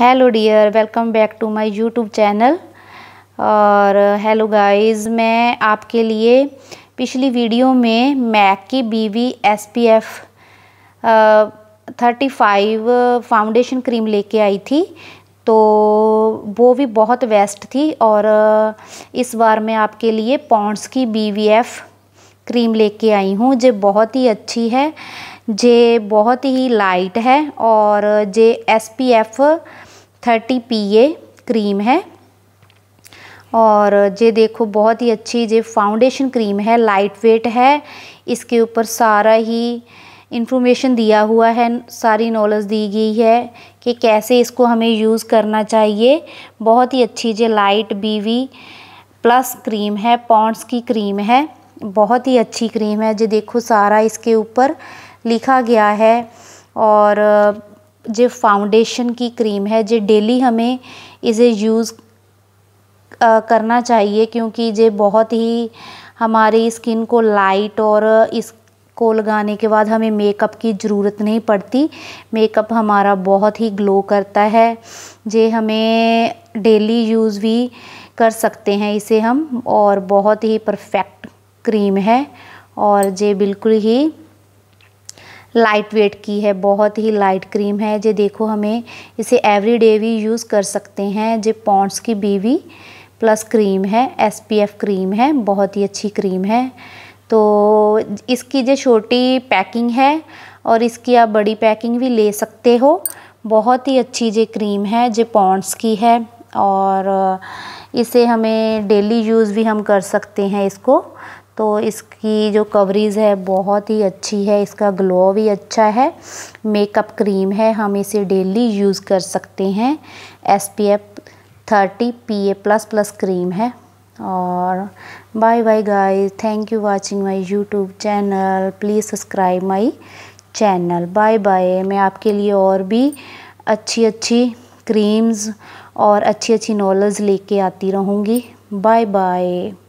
hello dear welcome back to my YouTube channel और hello guys मैं आपके लिए पिछली वीडियो में मैक की BB SPF thirty five foundation cream लेके आई थी तो वो भी बहुत वेस्ट थी और इस बार मैं आपके लिए पॉन्ड्स की बीवीएफ क्रीम लेके आई हूँ जो बहुत ही अच्छी है जे बहुत ही लाइट है और जे S P F thirty P A cream है और ये देखो बहुत ही अच्छी जे फाउंडेशन क्रीम है लाइट वेट है इसके ऊपर सारा ही इन्फॉर्मेशन दिया हुआ है सारी नॉलेज दी गई है कि कैसे इसको हमें यूज़ करना चाहिए बहुत ही अच्छी जे लाइट बीवी प्लस क्रीम है पॉन्ट्स की क्रीम है बहुत ही अच्छी क्रीम है जे देखो सारा इसके ऊपर लिखा गया है और जो फाउंडेशन की क्रीम है जो डेली हमें इसे यूज़ करना चाहिए क्योंकि ये बहुत ही हमारी स्किन को लाइट और इसको लगाने के बाद हमें मेकअप की ज़रूरत नहीं पड़ती मेकअप हमारा बहुत ही ग्लो करता है जे हमें डेली यूज़ भी कर सकते हैं इसे हम और बहुत ही परफेक्ट क्रीम है और ये बिल्कुल ही लाइट वेट की है बहुत ही लाइट क्रीम है जे देखो हमें इसे एवरीडे भी यूज़ कर सकते हैं जे पॉन्ट्स की बीवी प्लस क्रीम है एसपीएफ क्रीम है बहुत ही अच्छी क्रीम है तो इसकी जो छोटी पैकिंग है और इसकी आप बड़ी पैकिंग भी ले सकते हो बहुत ही अच्छी जे क्रीम है जे पॉन्ट्स की है और इसे हमें डेली यूज़ भी हम कर सकते हैं इसको तो इसकी जो कवरेज है बहुत ही अच्छी है इसका ग्लो भी अच्छा है मेकअप क्रीम है हम इसे डेली यूज़ कर सकते हैं S P F thirty P A plus plus cream है और bye bye guys thank you watching my YouTube channel please subscribe my channel bye bye मैं आपके लिए और भी अच्छी अच्छी क्रीम्स और अच्छी अच्छी नॉलेज लेके आती रहूँगी बाय बाय